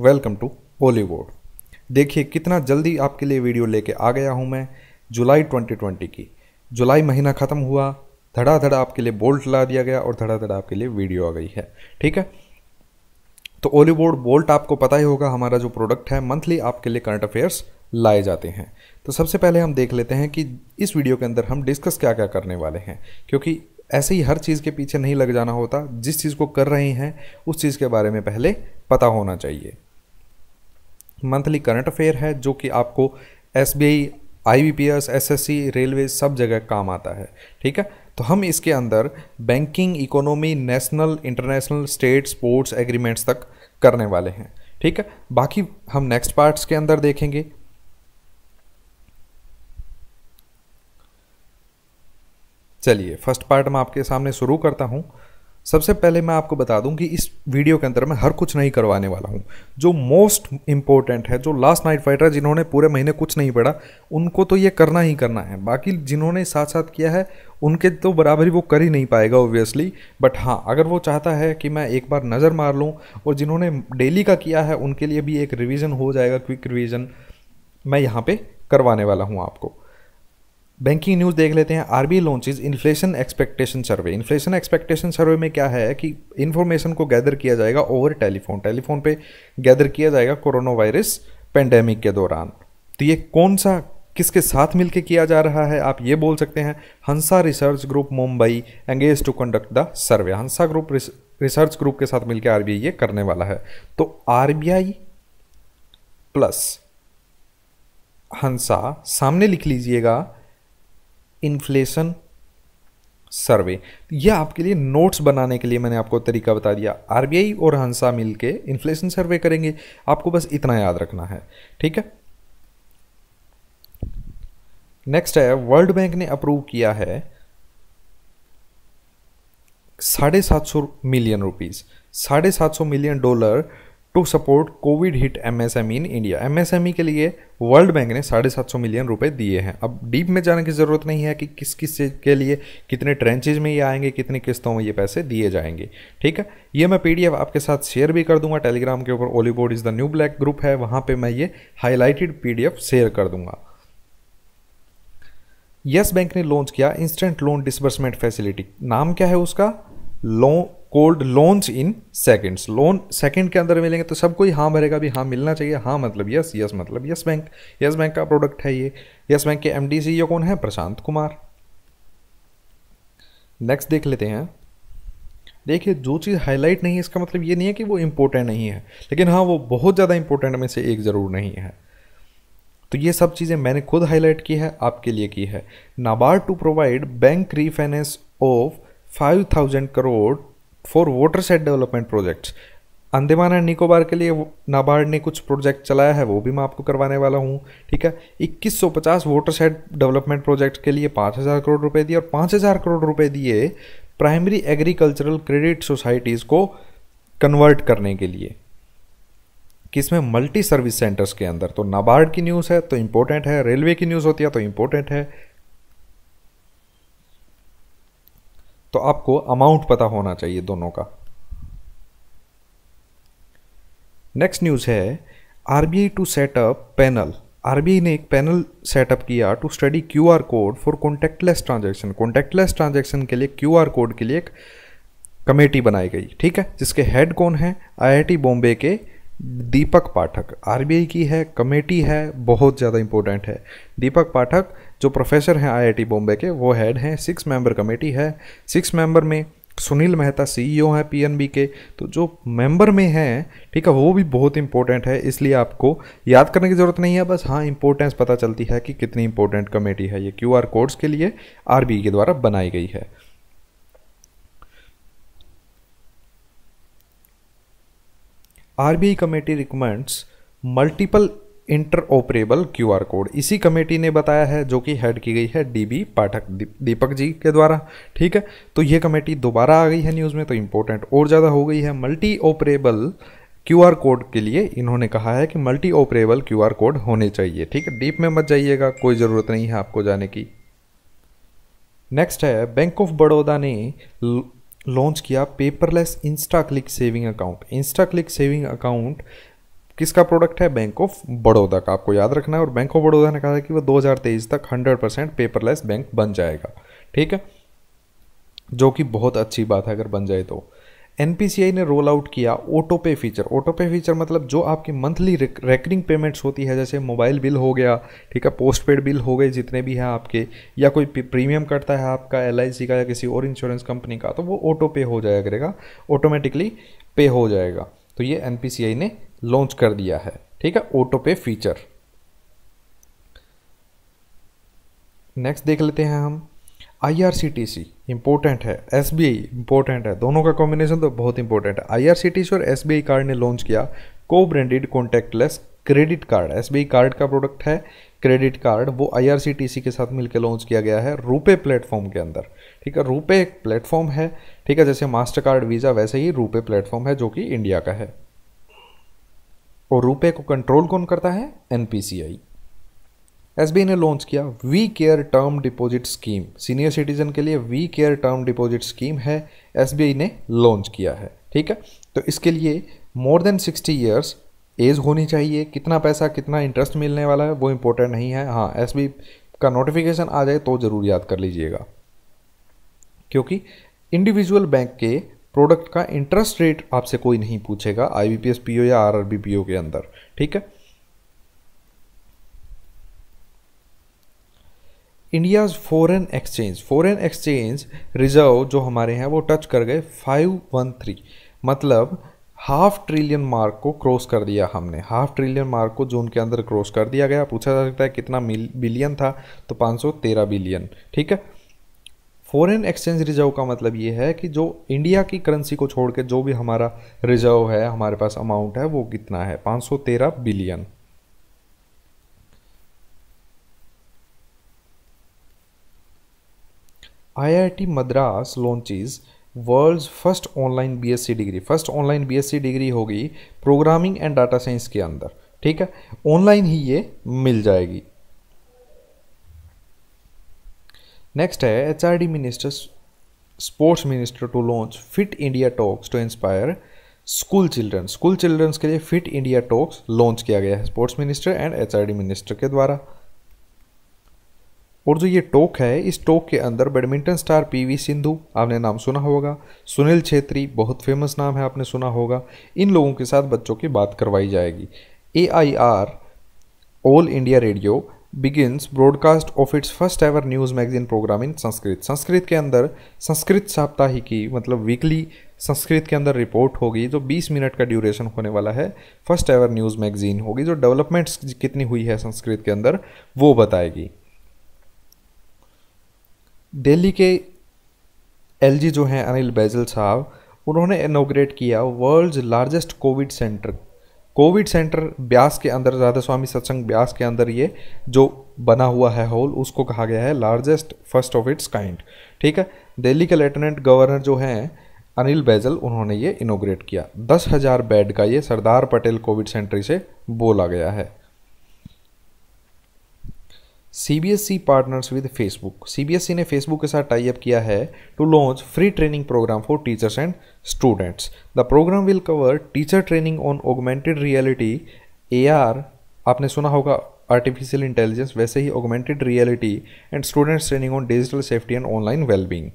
welcome to Ollywood देखिए कितना जल्दी आपके लिए वीडियो लेके आ गया हूँ मैं जुलाई 2020 की जुलाई महीना ख़त्म हुआ धड़ा धड़ा आपके लिए बोल्ट ला दिया गया और धड़ा धड़ा आपके लिए वीडियो आ गई है ठीक है तो ओलीवुड बोल्ट आपको पता ही होगा हमारा जो प्रोडक्ट है मंथली आपके लिए करंट अफेयर्स लाए जाते हैं तो सबसे पहले हम देख लेते हैं कि इस वीडियो के अंदर हम डिस्कस क्या क्या करने वाले हैं क्योंकि ऐसे ही हर चीज़ के पीछे नहीं लग जाना होता जिस चीज़ को कर रहे हैं उस चीज़ के बारे में पहले पता होना चाहिए मंथली करंट अफेयर है जो कि आपको S B I I B P S S S C railway सब जगह काम आता है ठीक है तो हम इसके अंदर banking economy national international state sports agreements तक करने वाले हैं ठीक है बाकी हम नेक्स्ट पार्ट्स के अंदर देखेंगे चलिए फर्स्ट पार्ट मैं आपके सामने शुरू करता हूँ सबसे पहले मैं आपको बता दूं कि इस वीडियो के अंदर मैं हर कुछ नहीं करवाने वाला हूं जो मोस्ट इम्पोर्टेंट है जो लास्ट नाइट फाइटर जिन्होंने पूरे महीने कुछ नहीं पढ़ा उनको तो ये करना ही करना है बाकी जिन्होंने साथ साथ किया है उनके तो बराबरी वो कर ही नहीं पाएगा ऑब्वियसली बट हाँ अगर वो चाहता है कि मैं एक बार नज़र मार लूँ और जिन्होंने डेली का किया है उनके लिए भी एक रिविज़न हो जाएगा क्विक रिविज़न मैं यहाँ पर करवाने वाला हूँ आपको बैंकिंग न्यूज़ देख लेते हैं RBI launches inflation expectation survey inflation expectation survey में क्या है कि इन्फॉर्मेशन को गैदर किया जाएगा ओवर टेलीफोन टेलीफोन पे गैदर किया जाएगा कोरोना वायरस पेंडेमिक के दौरान तो ये कौन सा किसके साथ मिलकर किया जा रहा है आप ये बोल सकते हैं Hansa research group Mumbai engage to conduct the survey Hansa group research group के साथ मिलकर आरबीआई ये करने वाला है तो आरबीआई प्लस हंसा सामने लिख लीजिएगा इन्फ्लेशन सर्वे यह आपके लिए नोट्स बनाने के लिए मैंने आपको तरीका बता दिया आरबीआई और हंसा मिल के इन्फ्लेशन सर्वे करेंगे आपको बस इतना याद रखना है ठीक है नेक्स्ट है वर्ल्ड बैंक ने अप्रूव किया है साढ़े सात सौ मिलियन रुपीज़ साढ़े सात सौ million dollar to support covid hit MSME in India MSME के लिए वर्ल्ड बैंक ने साढ़े सात सौ मिलियन रुपए दिए हैं अब डीप में जाने की ज़रूरत नहीं है कि किस किस चीज़ के लिए कितने ट्रेंचेज में ये आएंगे कितनी किस्तों में ये पैसे दिए जाएंगे ठीक है ये मैं पीडीएफ आपके साथ शेयर भी कर दूंगा टेलीग्राम के ऊपर Oliveboard is the new black group है वहाँ पर मैं ये हाईलाइटेड पी शेयर कर दूंगा यस बैंक ने लॉन्च किया इंस्टेंट लोन डिसबर्समेंट फैसिलिटी नाम क्या है उसका loan cold loans in seconds loan second के अंदर मिलेंगे तो सबको ही हाँ भरेगा भी हाँ मिलना चाहिए हाँ मतलब यस यस मतलब यस बैंक यस बैंक का प्रोडक्ट है ये यस बैंक के एम डी सी कौन है प्रशांत कुमार नेक्स्ट देख लेते हैं देखिए जो चीज़ हाईलाइट नहीं है इसका मतलब ये नहीं है कि वो इम्पोर्टेंट नहीं है लेकिन हाँ वो बहुत ज़्यादा इम्पोर्टेंट में से एक ज़रूर नहीं है तो ये सब चीज़ें मैंने खुद हाईलाइट की है आपके लिए की है NABARD to provide bank refinance of 5000 crore for water set development projects Andaman and Nicobar के लिए नाबार्ड ने कुछ प्रोजेक्ट चलाया है वो भी मैं आपको करवाने वाला हूँ ठीक है 2150 वाटर सेट डेवलपमेंट प्रोजेक्ट के लिए 5000 करोड़ रुपए दिए और 5000 करोड़ रुपए दिए प्राइमरी एग्रीकल्चरल क्रेडिट सोसाइटीज़ को कन्वर्ट करने के लिए किसमें मल्टी सर्विस सेंटर्स के अंदर तो नाबार्ड की न्यूज़ है तो इम्पोर्टेंट है रेलवे की न्यूज़ होती है तो इम्पोर्टेंट है तो आपको अमाउंट पता होना चाहिए दोनों का नेक्स्ट न्यूज़ है RBI to set up panel RBI ने एक पैनल सेटअप किया to study Q R code for contactless transaction contactless transaction के लिए क्यू आर कोड के लिए एक कमेटी बनाई गई ठीक है जिसके हेड कौन है टी बॉम्बे के दीपक पाठक आरबीआई की है कमेटी है बहुत ज़्यादा इंपॉर्टेंट है दीपक पाठक जो प्रोफेसर हैं आईआईटी बॉम्बे के वो हेड हैं सिक्स मेंबर कमेटी है सिक्स मेंबर में सुनील मेहता सीईओ e हैं पीएनबी के तो जो मेंबर में हैं ठीक है वो भी बहुत इंपॉर्टेंट है इसलिए आपको याद करने की ज़रूरत नहीं है बस हाँ इंपॉर्टेंस पता चलती है कि कितनी इंपॉर्टेंट कमेटी है ये क्यू कोड्स के लिए आरबीआई e के द्वारा बनाई गई है I committee recommends multiple interoperable R code इसी कमेटी ने बताया है जो कि हेड की गई है डीबी पाठक दीपक जी के द्वारा ठीक है तो ये कमेटी दोबारा आ गई है न्यूज़ में तो इम्पोर्टेंट और ज़्यादा हो गई है मल्टी ऑपरेबल आर कोड के लिए इन्होंने कहा है कि मल्टी ऑपरेबल आर कोड होने चाहिए ठीक है डीप में मत जाइएगा कोई ज़रूरत नहीं है आपको जाने की नेक्स्ट है बैंक ऑफ बड़ौदा ने लॉन्च किया paperless insta click saving account insta click saving account किसका प्रोडक्ट है बैंक ऑफ बड़ौदा का आपको याद रखना है और बैंक ऑफ बड़ौदा ने कहा कि वो 2023 तक 100 परसेंट पेपरलेस बैंक बन जाएगा ठीक है जो कि बहुत अच्छी बात है अगर बन जाए तो एन ने रोल आउट किया auto pay feature auto pay feature मतलब जो आपकी मंथली रेकरिंग पेमेंट्स होती है जैसे मोबाइल बिल हो गया ठीक है पोस्ट पेड बिल हो गए जितने भी हैं आपके या कोई प्रीमियम कटता है आपका एल का या किसी और इंश्योरेंस कंपनी का तो वो ऑटो पे हो जाया करेगा ऑटोमेटिकली पे हो जाएगा तो ये एन ने लॉन्च कर दिया है ठीक है ऑटो पे फीचर नेक्स्ट देख लेते हैं हम I R C T C important है एस बी आई इंपॉर्टेंट है दोनों का कॉम्बिनेशन तो बहुत इंपॉर्टेंट है आई आर सी टी सी और एस बी आई कार्ड ने लॉन्च किया co-branded less credit card S B I card का प्रोडक्ट है क्रेडिट कार्ड वो आई आर सी टी सी के साथ मिलकर लॉन्च किया गया है रुपे प्लेटफॉर्म के अंदर ठीक है रुपे एक प्लेटफॉर्म है ठीक है जैसे मास्टर कार्ड वीज़ा वैसे ही रुपे प्लेटफॉर्म है जो कि इंडिया का है और रुपए को कंट्रोल कौन करता है एन एस ने लॉन्च किया we care term deposit scheme senior citizen के लिए we care term deposit scheme है एस ने लॉन्च किया है ठीक है तो इसके लिए more than sixty years age होनी चाहिए कितना पैसा कितना इंटरेस्ट मिलने वाला है वो इंपॉर्टेंट नहीं है हाँ एस का नोटिफिकेशन आ जाए तो ज़रूर याद कर लीजिएगा क्योंकि इंडिविजुअल बैंक के प्रोडक्ट का इंटरेस्ट रेट आपसे कोई नहीं पूछेगा आईबीपीएस पीओ पी ओ या आर पीओ के अंदर ठीक है India's foreign exchange foreign exchange reserve जो हमारे हैं वो टच कर गए 513 मतलब हाफ ट्रिलियन मार्क को क्रॉस कर दिया हमने हाफ ट्रिलियन मार्क को जून के अंदर क्रॉस कर दिया गया पूछा जा सकता है कितना बिलियन था तो 513 बिलियन ठीक है फॉरेन एक्सचेंज रिजर्व का मतलब ये है कि जो इंडिया की करेंसी को छोड़ के जो भी हमारा रिजर्व है हमारे पास अमाउंट है वो कितना है 513 billion IIT Madras launches world first online BSc degree first online BSc degree होगी प्रोग्रामिंग एंड डाटा साइंस के अंदर ठीक है ऑनलाइन ही ये मिल जाएगी नेक्स्ट है H R D minister sports minister to launch fit India talks to inspire school children school childrens के लिए फिट इंडिया टॉक्स लॉन्च किया गया है sports minister and H R D minister के द्वारा और जो ये टोक है इस टोक के अंदर बैडमिंटन स्टार पीवी सिंधु आपने नाम सुना होगा सुनील छेत्री बहुत फेमस नाम है आपने सुना होगा इन लोगों के साथ बच्चों की बात करवाई जाएगी A I R all India radio begins broadcast of its first ever news magazine programme in Sanskrit Sanskrit के अंदर संस्कृत साप्ताहिकी मतलब वीकली संस्कृत के अंदर रिपोर्ट होगी जो 20 मिनट का ड्यूरेशन होने वाला है फर्स्ट एवर न्यूज़ मैगजीन होगी जो डेवलपमेंट्स कितनी हुई है संस्कृत के अंदर वो बताएगी दिल्ली के एल जो हैं अनिल बैजल साहब उन्होंने इनोग्रेट किया world largest covid centre covid centre Beas के अंदर राधा स्वामी सत्संग ब्यास के अंदर ये जो बना हुआ है हॉल उसको कहा गया है largest first of its kind ठीक है दिल्ली के लेफ्टिनेंट गवर्नर जो हैं अनिल बैजल उन्होंने ये इनोग्रेट किया दस हज़ार बेड का ये सरदार पटेल कोविड सेंटर से बोला गया है C B S C partners with Facebook C B S C ने फेसबुक के साथ टाई अप किया है to launch free training programme for teachers and students the programme will cover teacher training on augmented reality A R आपने सुना होगा artificial intelligence वैसे ही augmented reality and students training on digital safety and online wellbeing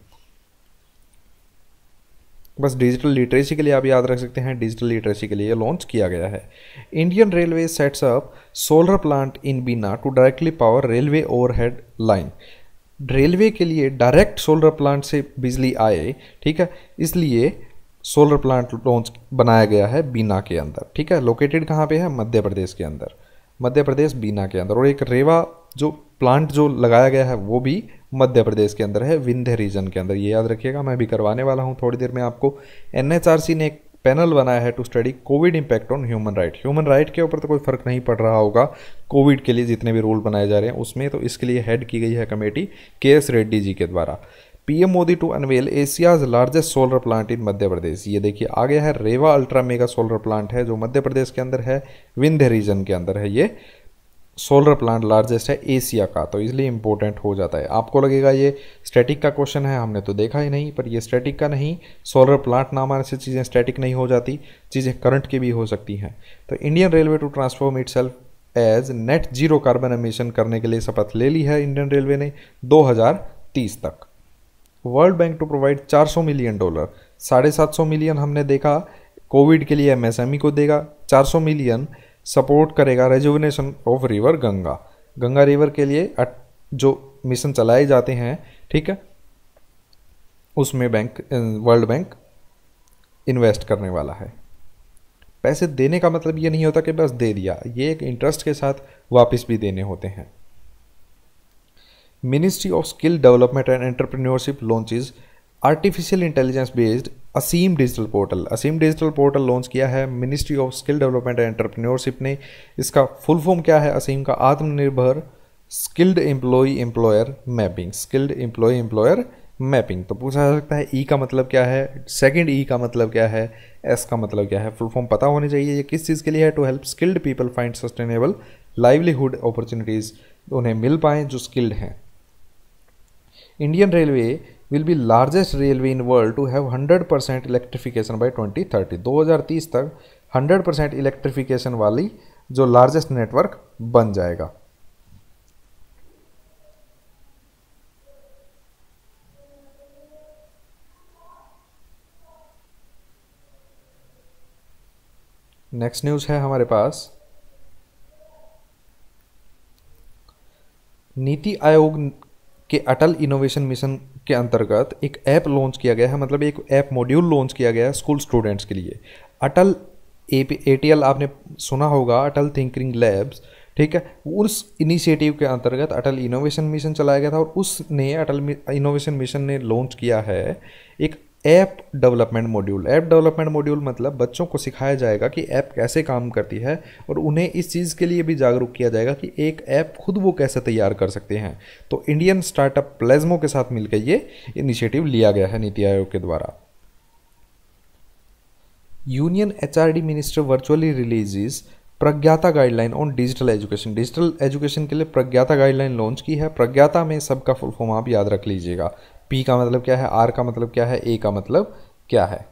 बस digital literacy के लिए आप याद रख सकते हैं डिजिटल लिटरेसी के लिए लॉन्च किया गया है Indian railway sets up solar plant in Bina to directly power railway overhead line railway के लिए डायरेक्ट सोलर प्लांट से बिजली आए ठीक है इसलिए सोलर प्लांट लॉन्च बनाया गया है बीना के अंदर ठीक है लोकेटेड कहाँ पे है मध्य प्रदेश के अंदर मध्य प्रदेश बीना के अंदर और एक रेवा जो प्लांट जो लगाया गया है वो भी मध्य प्रदेश के अंदर है विंध्य रीजन के अंदर ये याद रखिएगा मैं भी करवाने वाला हूँ थोड़ी देर में आपको एन ने एक पैनल बनाया है to study covid impact on human right human right के ऊपर तो कोई फ़र्क नहीं पड़ रहा होगा कोविड के लिए जितने भी रूल बनाए जा रहे हैं उसमें तो इसके लिए हेड की गई है कमेटी के एस रेड्डी जी के द्वारा PM Modi to unveil Asia's largest solar plant in Madhya Pradesh ये देखिए आ गया है Rewa ultra mega solar plant है जो मध्य प्रदेश के अंदर है विंध्य रीजन के अंदर है ये सोलर प्लांट लार्जेस्ट है एशिया का तो इसलिए इम्पोर्टेंट हो जाता है आपको लगेगा ये स्टैटिक का क्वेश्चन है हमने तो देखा ही नहीं पर ये स्टैटिक का नहीं सोलर प्लांट नाम आने से चीज़ें स्टैटिक नहीं हो जाती चीज़ें करंट की भी हो सकती हैं तो Indian railway to transform itself as net zero carbon emission करने के लिए शपथ ले ली है इंडियन रेलवे ने दो तक वर्ल्ड बैंक टू प्रोवाइड चार मिलियन डॉलर साढ़े सात मिलियन हमने देखा कोविड के लिए एमएसएमई e को देगा चार मिलियन सपोर्ट करेगा rejuvenation of river Ganga Ganga river के लिए जो मिशन चलाए जाते हैं ठीक है उसमें बैंक वर्ल्ड बैंक इन्वेस्ट करने वाला है पैसे देने का मतलब ये नहीं होता कि बस दे दिया ये एक इंटरेस्ट के साथ वापस भी देने होते हैं ministry of skill development and entrepreneurship launches artificial intelligence based ASEEM digital portal ASEEM digital portal launch किया है ministry of skill development and entrepreneurship ने इसका फुल फॉर्म क्या है असीम का Aatmanirbhar skilled employ employer mapping skilled employ employer mapping तो पूछा जा सकता है ई e का मतलब क्या है सेकेंड ई e का मतलब क्या है एस का मतलब क्या है फुल फॉर्म पता होने चाहिए ये किस चीज़ के लिए है to help skilled people find sustainable livelihood opportunities उन्हें मिल पाएँ जो स्किल्ड हैं Indian railway will be largest railway in world to have hundred percent electrification by twenty thirty दो हजार तीस तक हंड्रेड परसेंट इलेक्ट्रिफिकेशन वाली जो लार्जेस्ट नेटवर्क बन जाएगा नेक्स्ट न्यूज़ है हमारे पास नीति आयोग के अटल इनोवेशन मिशन के अंतर्गत एक ऐप लॉन्च किया गया है मतलब एक ऐप मॉड्यूल लॉन्च किया गया है स्कूल स्टूडेंट्स के लिए अटल ए पी आपने सुना होगा अटल थिंकिंग लैब्स ठीक है उस इनिशिएटिव के अंतर्गत अटल इनोवेशन मिशन चलाया गया था और उसने अटल इनोवेशन मिशन ने लॉन्च किया है एक app development module app development module मतलब बच्चों को सिखाया जाएगा कि ऐप कैसे काम करती है और उन्हें इस चीज़ के लिए भी जागरूक किया जाएगा कि एक ऐप खुद वो कैसे तैयार कर सकते हैं तो इंडियन स्टार्टअप प्लेज्मो के साथ मिलकर ये इनिशिएटिव लिया गया है नीति आयोग के द्वारा union HRD minister virtually releases PRAGYATA guideline on digital education digital education के लिए प्रज्ञाता गाइडलाइन लॉन्च की है प्रज्ञाता में सबका फुल फॉर्म आप याद रख लीजिएगा P का मतलब क्या है आर का मतलब क्या है ए का मतलब क्या है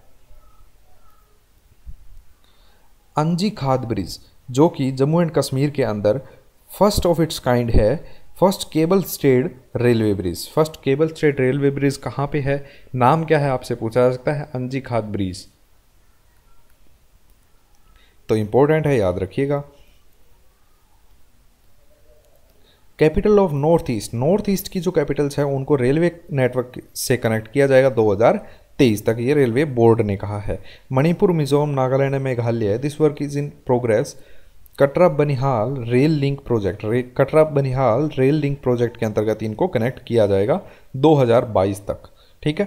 अंजी खाद ब्रिज जो कि जम्मू एंड कश्मीर के अंदर फर्स्ट ऑफ इट्स काइंड है first cable stayed railway bridge first cable stayed railway bridge कहाँ पे है नाम क्या है आपसे पूछा जा सकता है अंजी खाद ब्रिज तो इंपॉर्टेंट है याद रखिएगा capital of north east north east की जो कैपिटल्स हैं उनको रेलवे नेटवर्क से कनेक्ट किया जाएगा 2023 तक ये रेलवे बोर्ड ने कहा है Manipur Mizoram Nagaland Meghalaya this work is in progress Katra Banihal rail link project रे, Katra Banihal rail link project के अंतर्गत इनको कनेक्ट किया जाएगा 2022 तक ठीक है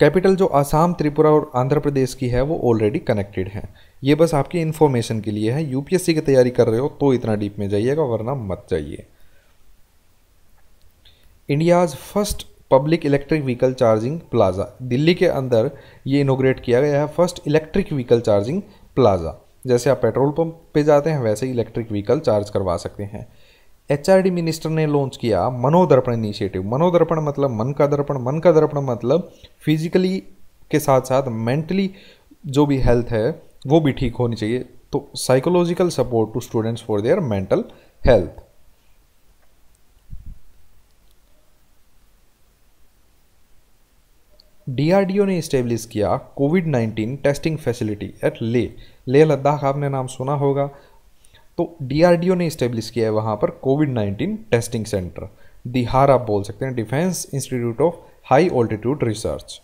कैपिटल जो आसाम त्रिपुरा और आंध्र प्रदेश की है वो ऑलरेडी कनेक्टेड है ये बस आपकी इन्फॉर्मेशन के लिए है यूपीएससी की तैयारी कर रहे हो तो इतना डीप में जाइएगा वरना मत जाइए India's first public electric vehicle charging plaza Delhi के अंदर ये इनोग्रेट किया गया है first electric vehicle charging plaza जैसे आप पेट्रोल पंप पे जाते हैं वैसे ही इलेक्ट्रिक व्हीकल चार्ज करवा सकते हैं एच मिनिस्टर ने लॉन्च किया मनोदर्पण इनिशिएटिव मनोदर्पण मतलब मन का दर्पण मन का दर्पण मतलब फिजिकली के साथ साथ मेंटली जो भी हेल्थ है वो भी ठीक होनी चाहिए तो psychological support to students for their mental health DRDO ने इस्टेब्लिश किया covid 19 testing facility at Leh Leh Ladakh आपने नाम सुना होगा तो डीआरडीओ ने इस्टेब्लिश किया है वहाँ पर कोविड 19 टेस्टिंग सेंटर दिहार आप बोल सकते हैं defence institute of high altitude research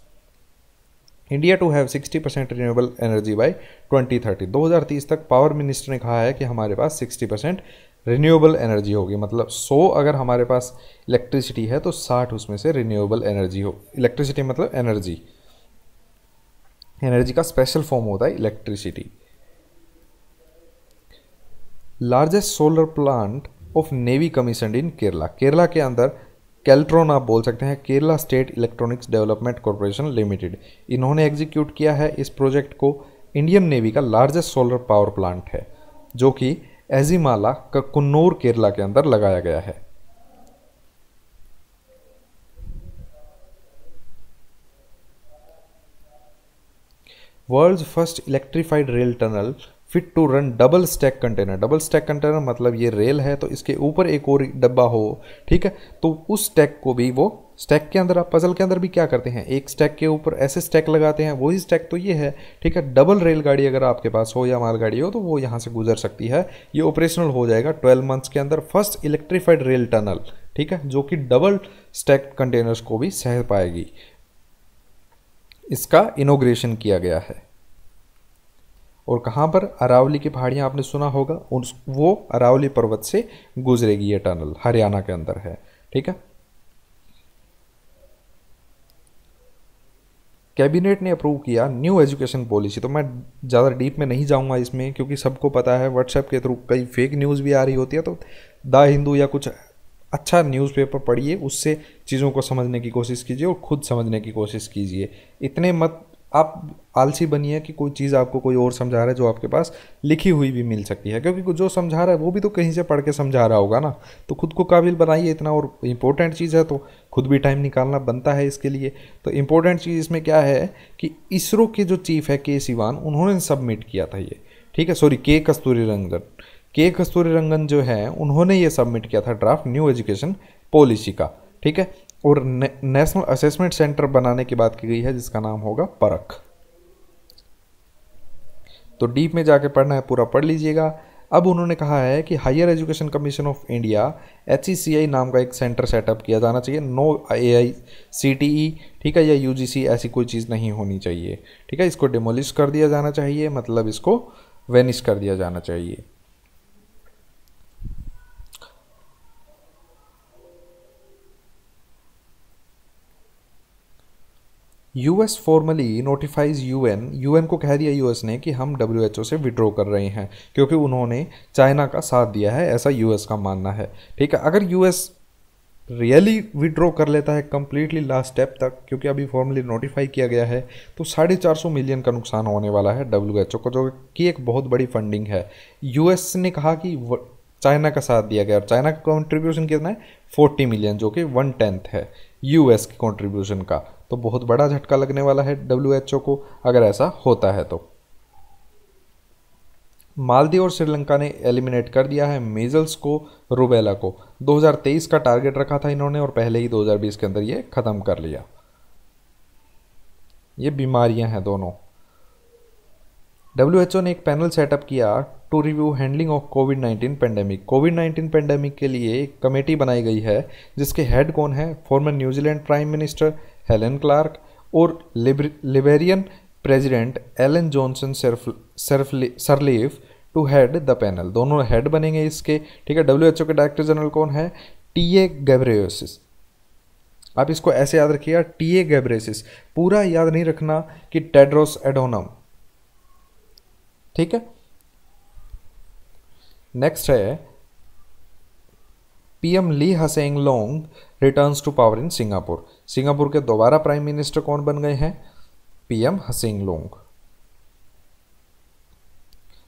India to have 60 percent renewable energy by 2030 2030 तक पावर मिनिस्टर ने कहा है कि हमारे पास 60 परसेंट रिन्यूएबल एनर्जी होगी मतलब 100 अगर हमारे पास इलेक्ट्रिसिटी है तो 60 उसमें से रिन्यूएबल एनर्जी हो इलेक्ट्रिसिटी मतलब एनर्जी एनर्जी का स्पेशल फॉर्म होता है electricity largest solar plant of navy commission in Kerala Kerala के अंदर कैल्ट्रॉन आप बोल सकते हैं Kerala state electronics development corporation limited इन्होंने एग्जीक्यूट किया है इस प्रोजेक्ट को इंडियन नेवी का लार्जेस्ट सोलर पावर प्लांट है जो कि एजीमाला का केरला के अंदर लगाया गया है world first electrified rail tunnel fit to run double stack container double stack container मतलब ये रेल है तो इसके ऊपर एक और डब्बा हो ठीक है तो उस स्टैक को भी वो स्टैक के अंदर आप पजल के अंदर भी क्या करते हैं एक स्टैक के ऊपर ऐसे स्टैक लगाते हैं वही स्टैक तो ये है ठीक है डबल रेलगाड़ी अगर आपके पास हो या मालगाड़ी हो तो वो यहाँ से गुजर सकती है ये ऑपरेशनल हो जाएगा ट्वेल्व मंथ्स के अंदर फर्स्ट इलेक्ट्रीफाइड रेल टनल ठीक है जो कि डबल स्टैक कंटेनर्स को भी सह पाएगी इसका इनोग्रेशन किया गया है और कहाँ पर अरावली की पहाड़ियाँ आपने सुना होगा उन वो अरावली पर्वत से गुजरेगी ये टनल हरियाणा के अंदर है ठीक है कैबिनेट ने अप्रूव किया न्यू एजुकेशन पॉलिसी तो मैं ज़्यादा डीप में नहीं जाऊंगा इसमें क्योंकि सबको पता है व्हाट्सएप के थ्रू कई फेक न्यूज़ भी आ रही होती है तो द हिंदू या कुछ अच्छा न्यूज़पेपर पढ़िए उससे चीज़ों को समझने की कोशिश कीजिए और खुद समझने की कोशिश कीजिए इतने मत आप आलसी बनिए कि कोई चीज़ आपको कोई और समझा रहा है जो आपके पास लिखी हुई भी मिल सकती है क्योंकि जो समझा रहा है वो भी तो कहीं से पढ़ के समझा रहा होगा ना तो खुद को काबिल बनाइए इतना और इम्पोर्टेंट चीज़ है तो खुद भी टाइम निकालना बनता है इसके लिए तो इम्पोर्टेंट चीज़ इसमें क्या है कि इसरो के जो चीफ है के सिवान उन्होंने सबमिट किया था ये ठीक है सॉरी के कस्तूरी रंगन के कस्तूरी रंगन जो है उन्होंने ये सबमिट किया था ड्राफ्ट न्यू एजुकेशन पॉलिसी का ठीक है और ने, नेशनल असेसमेंट सेंटर बनाने की बात की गई है जिसका नाम होगा परख तो डीप में जाके पढ़ना है पूरा पढ़ लीजिएगा अब उन्होंने कहा है कि higher education commission of India H नाम का एक सेंटर सेटअप किया जाना चाहिए नो ए आई सी टी ई ठीक है या यू जी सी ऐसी कोई चीज़ नहीं होनी चाहिए ठीक है इसको डिमोलिश कर दिया जाना चाहिए मतलब इसको वेनिश कर दिया जाना चाहिए US formally notifies UN UN को कह दिया यूएस ने कि हम डब्ल्यूएचओ से विड्रॉ कर रहे हैं क्योंकि उन्होंने चाइना का साथ दिया है ऐसा यूएस का मानना है ठीक है अगर यूएस रियली विड्रॉ कर लेता है कम्प्लीटली लास्ट स्टेप तक क्योंकि अभी फॉर्मली नोटिफाई किया गया है तो साढ़े चार सौ मिलियन का नुकसान होने वाला है डब्ल्यू एच ओ को जो कि एक बहुत बड़ी फंडिंग है यू एस ने कहा कि चाइना का साथ दिया गया और चाइना का कॉन्ट्रीब्यूशन कितना है फोर्टी मिलियन जो कि वन टेंथ है यू एस के कॉन्ट्रीब्यूशन का तो बहुत बड़ा झटका लगने वाला है डब्ल्यू को अगर ऐसा होता है तो मालदीव और श्रीलंका ने एलिमिनेट कर दिया है मेजल्स को रूबेला को 2023 का टारगेट रखा था इन्होंने और पहले ही 2020 के अंदर ये ख़त्म कर लिया ये बीमारियां हैं दोनों डब्ल्यू ने एक पैनल सेटअप किया to review handling of covid 19 pandemic covid 19 pandemic के लिए एक कमेटी बनाई गई है जिसके हेड कौन है former New Zealand prime minister Helen Clark और Liberian president Ellen Johnson Sirleaf to head the panel दोनों हेड बनेंगे इसके ठीक है डब्ल्यू एच ओ के डायरेक्टर जनरल कौन है टी ए गैब्रेसिस आप इसको ऐसे याद रखिएगा टी ए गैब्रेसिस पूरा याद नहीं रखना कि टेड्रोस एडोनम ठीक है नेक्स्ट है PM Lee Hsien Loong returns to power in Singapore Singapore के दोबारा प्राइम मिनिस्टर कौन बन गए हैं पीएम हसिंग लोंग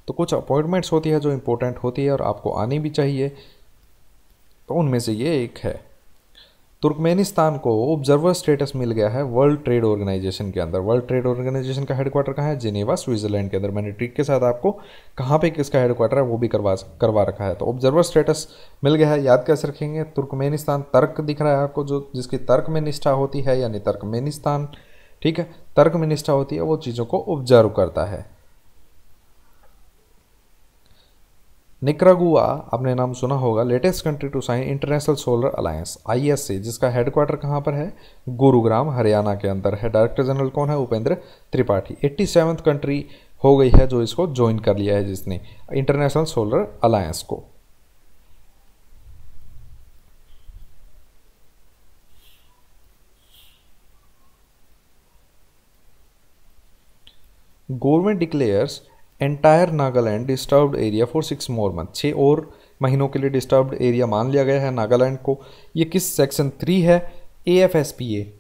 तो कुछ अपॉइंटमेंट्स होती है जो इंपॉर्टेंट होती है और आपको आनी भी चाहिए तो उनमें से ये एक है तुर्कमेनिस्तान को ऑब्जर्वर स्टेटस मिल गया है वर्ल्ड ट्रेड ऑर्गेनाइजेशन के अंदर वर्ल्ड ट्रेड ऑर्गेनाइजेशन का हेडक्वार्टर कहाँ है जिनेवा स्विट्जरलैंड के अंदर मैंने ट्रिक के साथ आपको कहाँ पे किसका हेडक्वार्टर है वो भी करवा करवा रखा है तो ऑब्जर्वर स्टेटस मिल गया है याद कैसे रखेंगे तुर्कमेनिस्तान तर्क दिख रहा है आपको जो जिसकी तर्क में निष्ठा होती है यानी तर्कमेनिस्तान ठीक है तर्क में निष्ठा होती है वो चीज़ों को ऑब्जर्व करता है निकरागुआ आपने नाम सुना होगा latest country to sign international solar alliance I S C जिसका हेडक्वार्टर कहाँ पर है गुरुग्राम हरियाणा के अंदर है डायरेक्टर जनरल कौन है Upendra Tripathi eighty seventh country हो गई है जो इसको ज्वाइन कर लिया है जिसने इंटरनेशनल सोलर अलायंस को government declares entire Nagaland disturbed area for six more month छः और महीनों के लिए डिस्टर्ब्ड एरिया मान लिया गया है नागालैंड को ये किस सेक्शन थ्री है A F S P A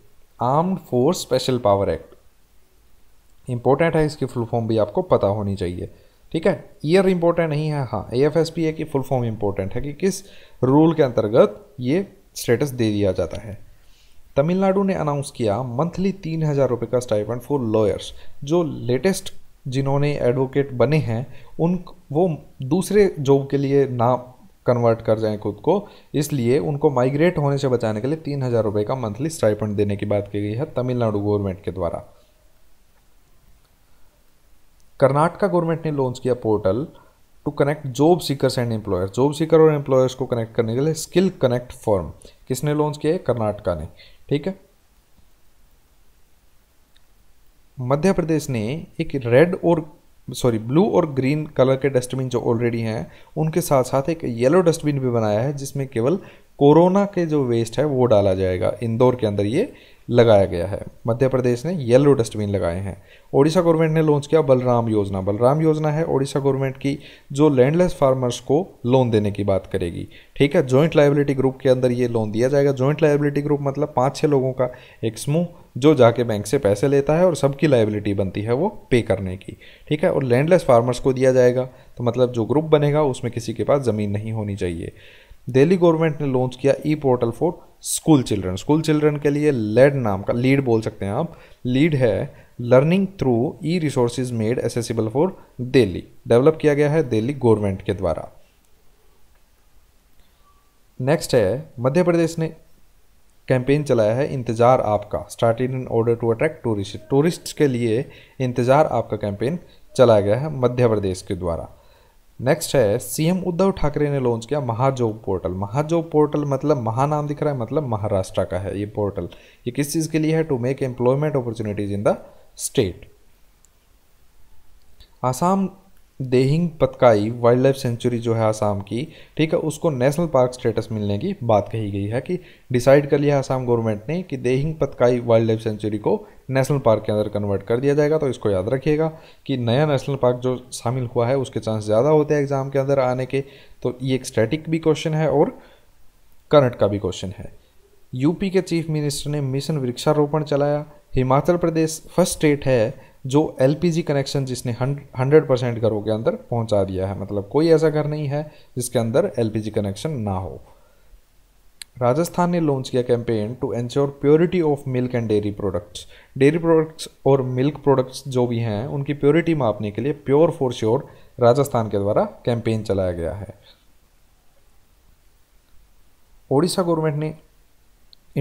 armed force special power act important है इसकी फुल फॉर्म भी आपको पता होनी चाहिए ठीक है ईयर इंपॉर्टेंट नहीं है हाँ A F S P A की फुल फॉर्म इंपॉर्टेंट है कि किस रूल के अंतर्गत ये स्टेटस दे दिया जाता है तमिलनाडु ने अनाउंस किया मंथली तीन हज़ार रुपये का स्टाइपेंड फॉर लॉयर्स जो लेटेस्ट जिन्होंने एडवोकेट बने हैं उन वो दूसरे जॉब के लिए ना कन्वर्ट कर जाएं खुद को इसलिए उनको माइग्रेट होने से बचाने के लिए तीन हज़ार रुपये का मंथली स्टाइपेंड देने की बात की गई है तमिलनाडु गवर्नमेंट के द्वारा कर्नाटका गवर्नमेंट ने लॉन्च किया portal to connect job seekers and employers job seeker और एम्प्लॉयर्स को कनेक्ट करने के लिए स्किल कनेक्ट फॉर्म किसने लॉन्च किया है कर्नाटका ने ठीक है मध्य प्रदेश ने एक रेड और सॉरी ब्लू और ग्रीन कलर के डस्टबिन जो ऑलरेडी हैं उनके साथ साथ एक येलो डस्टबिन भी बनाया है जिसमें केवल कोरोना के जो वेस्ट है वो डाला जाएगा इंदौर के अंदर ये लगाया गया है मध्य प्रदेश ने येलो डस्टबिन लगाए हैं ओडिशा गवर्नमेंट ने लॉन्च किया बलराम योजना बलराम योजना है ओडिशा गवर्नमेंट की जो लैंडलेस फार्मर्स को लोन देने की बात करेगी ठीक है जॉइंट लाइबिलिटी ग्रुप के अंदर ये लोन दिया जाएगा जॉइंट लाइबिलिटी ग्रुप मतलब पाँच छः लोगों का एक समूह जो जाके बैंक से पैसे लेता है और सबकी लाइबिलिटी बनती है वो पे करने की ठीक है और लैंडलेस फार्मर्स को दिया जाएगा तो मतलब जो ग्रुप बनेगा उसमें किसी के पास ज़मीन नहीं होनी चाहिए दिल्ली गवर्नमेंट ने लॉन्च किया E portal for school children school children के लिए लेड e नाम का लीड e बोल सकते हैं आप लीड e है learning through E resource made accessible for Delhi develop किया गया है दिल्ली गवर्नमेंट के द्वारा नेक्स्ट है मध्य प्रदेश ने कैंपेन चलाया है इंतज़ार आपका starting in order to attract tourist tourist के लिए इंतज़ार आपका कैंपेन चलाया गया है मध्य प्रदेश के द्वारा नेक्स्ट है सीएम उद्धव ठाकरे ने लॉन्च किया महाजॉब पोर्टल महाजॉब पोर्टल मतलब महा नाम दिख रहा है मतलब महाराष्ट्र का है ये पोर्टल ये किस चीज़ के लिए है to make employment opportunities in the state Assam Dehing Patkai wildlife sanctuary जो है आसाम की ठीक है उसको नेशनल पार्क स्टेटस मिलने की बात कही गई है कि डिसाइड कर लिया आसाम गवर्नमेंट ने कि Dehing Patkai wildlife sanctuary को नेशनल पार्क के अंदर कन्वर्ट कर दिया जाएगा तो इसको याद रखिएगा कि नया नेशनल पार्क जो शामिल हुआ है उसके चांस ज़्यादा होते हैं एग्ज़ाम के अंदर आने के तो ये एक स्टैटिक भी क्वेश्चन है और करंट का भी क्वेश्चन है यूपी के चीफ मिनिस्टर ने मिशन वृक्षारोपण चलाया हिमाचल प्रदेश फर्स्ट स्टेट है जो एल कनेक्शन जिसने हंड्रेड परसेंट घरों के अंदर पहुंचा दिया है मतलब कोई ऐसा घर नहीं है जिसके अंदर एल कनेक्शन ना हो राजस्थान ने लॉन्च किया campaign to ensure purity of milk and dairy products dairy products और मिल्क प्रोडक्ट्स जो भी हैं उनकी प्योरिटी मापने के लिए प्योर फॉर श्योर राजस्थान के द्वारा कैंपेन चलाया गया है ओडिशा गवर्नमेंट ने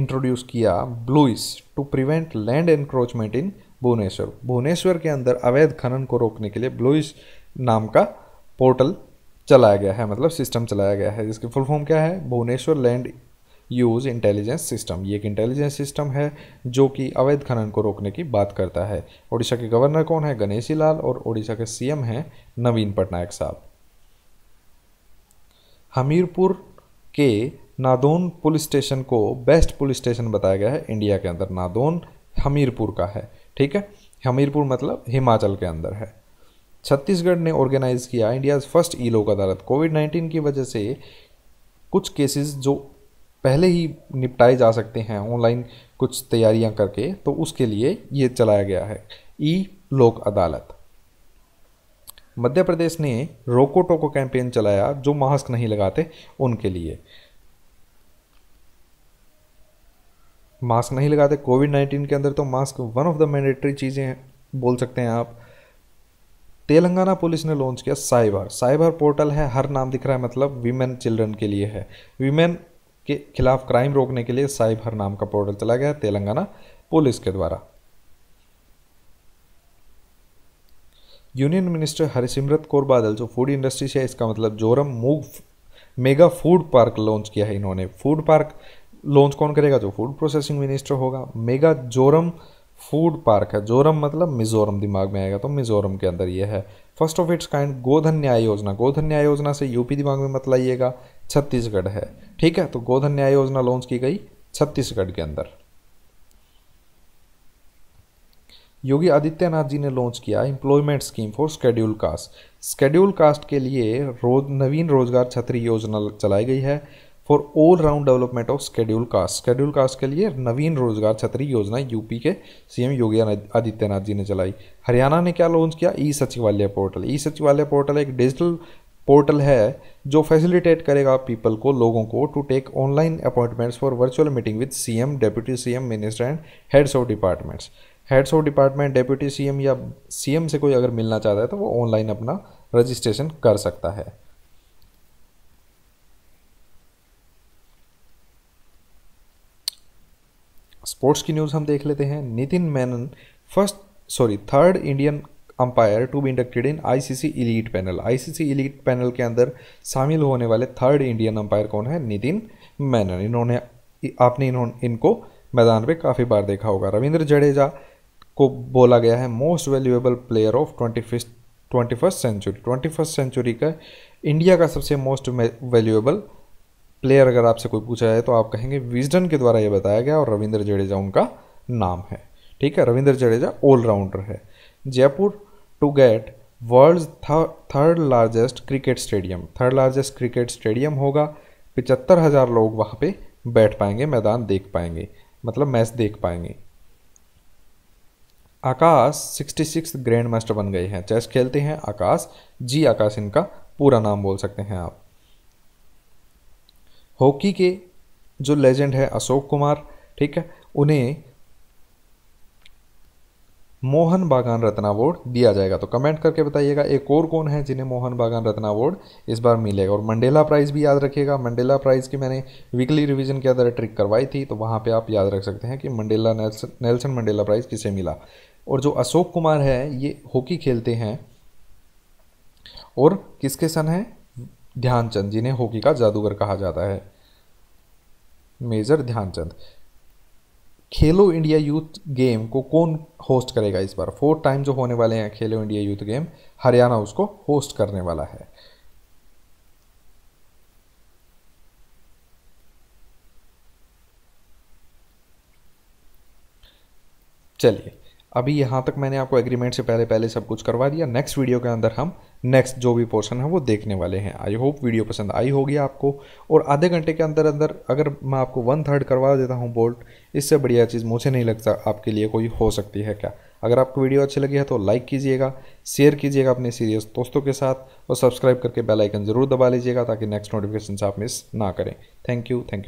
इंट्रोड्यूस किया BLUIS to prevent land encroachment in Bhubaneswar Bhubaneswar के अंदर अवैध खनन को रोकने के लिए ब्लूइस नाम का पोर्टल चलाया गया है मतलब सिस्टम चलाया गया है जिसकी फुल फॉर्म क्या है Bhubaneswar land use intelligence system ये एक इंटेलिजेंस सिस्टम है जो कि अवैध खनन को रोकने की बात करता है ओडिशा के गवर्नर कौन है गणेशी लाल और ओडिशा के सीएम हैं नवीन पटनायक साहब हमीरपुर के नादौन पुलिस स्टेशन को बेस्ट पुलिस स्टेशन बताया गया है इंडिया के अंदर नादौन हमीरपुर का है ठीक है हमीरपुर मतलब हिमाचल के अंदर है छत्तीसगढ़ ने ऑर्गेनाइज़ किया इंडियाज़ फर्स्ट ई लोक अदालत कोविड नाइन्टीन की वजह से कुछ केसेस जो पहले ही निपटाए जा सकते हैं ऑनलाइन कुछ तैयारियां करके तो उसके लिए ये चलाया गया है ई लोक अदालत मध्य प्रदेश ने रोको टोको कैंपेन चलाया जो मास्क नहीं लगाते उनके लिए मास्क नहीं लगाते कोविड नाइन्टीन के अंदर तो mask one of the mandatory चीज़ें हैं बोल सकते हैं आप तेलंगाना पुलिस ने लॉन्च किया साइबर साइबर पोर्टल है हर नाम दिख रहा है मतलब वीमेन चिल्ड्रन के लिए है वीमेन के खिलाफ क्राइम रोकने के लिए साइबर नाम का पोर्टल चला गया तेलंगाना पुलिस के द्वारा यूनियन मिनिस्टर हरिसिमरत कौर बादल जो फूड इंडस्ट्री से है इसका मतलब जोरम मूव मेगा फूड पार्क लॉन्च किया है इन्होंने फूड पार्क लॉन्च कौन करेगा जो फूड प्रोसेसिंग मिनिस्टर होगा मेगा जोरम फूड पार्क है जोरम मतलब मिजोरम दिमाग में आएगा तो मिजोरम के अंदर ये है first of its kind Godhan Nyay Yojana गोधन न्याय योजना से यूपी दिमाग में मत लाइएगा छत्तीसगढ़ है ठीक है तो गोधन न्याय योजना लॉन्च की गई छत्तीसगढ़ के अंदर योगी आदित्यनाथ जी ने लॉन्च किया employment scheme for scheduled caste scheduled caste के लिए रोज नवीन रोजगार छतरी योजना चलाई गई है for all round development of scheduled caste scheduled caste के लिए नवीन रोजगार छतरी योजना यूपी के सीएम योगी आदित्यनाथ जी ने चलाई हरियाणा ने क्या लॉन्च किया E e Sachivalaya portal E e Sachivalaya portal एक डिजिटल पोर्टल है जो फैसिलिटेट करेगा पीपल को लोगों को to take online appointments for virtual meeting with CM C CM minister and heads of departments heads of department C CM या CM से कोई अगर मिलना चाहता है तो वो ऑनलाइन अपना रजिस्ट्रेशन कर सकता है स्पोर्ट्स की न्यूज़ हम देख लेते हैं Nitin Menon first sorry third Indian umpire to be inducted in ICC elite panel ICC elite panel के अंदर शामिल होने वाले थर्ड इंडियन अंपायर कौन है नितिन मैनन इन्होंने आपने इन्होंने इनको मैदान पे काफ़ी बार देखा होगा रविंद्र जडेजा को बोला गया है most valuable player of twenty first twenty first century twenty first century का इंडिया का सबसे मोस्ट वैल्यूएबल प्लेयर अगर आपसे कोई पूछा जाए तो आप कहेंगे विजडन के द्वारा ये बताया गया और रविंद्र जडेजा उनका नाम है ठीक है रविंद्र जडेजा ऑलराउंडर है Jaipur to get world third largest cricket stadium third largest cricket stadium होगा पिचहत्तर हज़ार लोग वहाँ पे बैठ पाएंगे मैदान देख पाएंगे मतलब मैच देख पाएंगे आकाश 66 ग्रैंड मास्टर बन गए हैं चेस खेलते हैं आकाश जी आकाश इनका पूरा नाम बोल सकते हैं आप हॉकी के जो लेजेंड है अशोक कुमार ठीक है उन्हें मोहन बागान रत्न अवार्ड दिया जाएगा तो कमेंट करके बताइएगा एक और कौन है जिन्हें मोहन बागान रत्न अवार्ड इस बार मिलेगा और मंडेला प्राइज़ भी याद रखिएगा मंडेला प्राइज़ की मैंने वीकली रिवीजन के अंदर ट्रिक करवाई थी तो वहां पे आप याद रख सकते हैं कि मंडेला नेल्सन मंडेला प्राइज़ किसे मिला और जो अशोक कुमार है ये हॉकी खेलते हैं और किसके सन है ध्यानचंद जिन्हें हॉकी का जादूगर कहा जाता है मेजर ध्यानचंद खेलो इंडिया यूथ गेम को कौन होस्ट करेगा इस बार फोर्थ टाइम जो होने वाले हैं खेलो इंडिया यूथ गेम हरियाणा उसको होस्ट करने वाला है चलिए अभी यहाँ तक मैंने आपको एग्रीमेंट से पहले पहले सब कुछ करवा दिया नेक्स्ट वीडियो के अंदर हम नेक्स्ट जो भी पोर्शन है वो देखने वाले हैं आई होप वीडियो पसंद आई होगी आपको और आधे घंटे के अंदर अंदर अगर मैं आपको वन थर्ड करवा देता हूँ बोल्ट इससे बढ़िया चीज़ मुझे नहीं लगता आपके लिए कोई हो सकती है क्या अगर आपको वीडियो अच्छी लगी है तो लाइक कीजिएगा शेयर कीजिएगा अपने सीरियस दोस्तों के साथ और सब्सक्राइब करके बेलाइकन ज़रूर दबा लीजिएगा ताकि नेक्स्ट नोटिफिकेशन आप मिस ना करें थैंक यू थैंक यू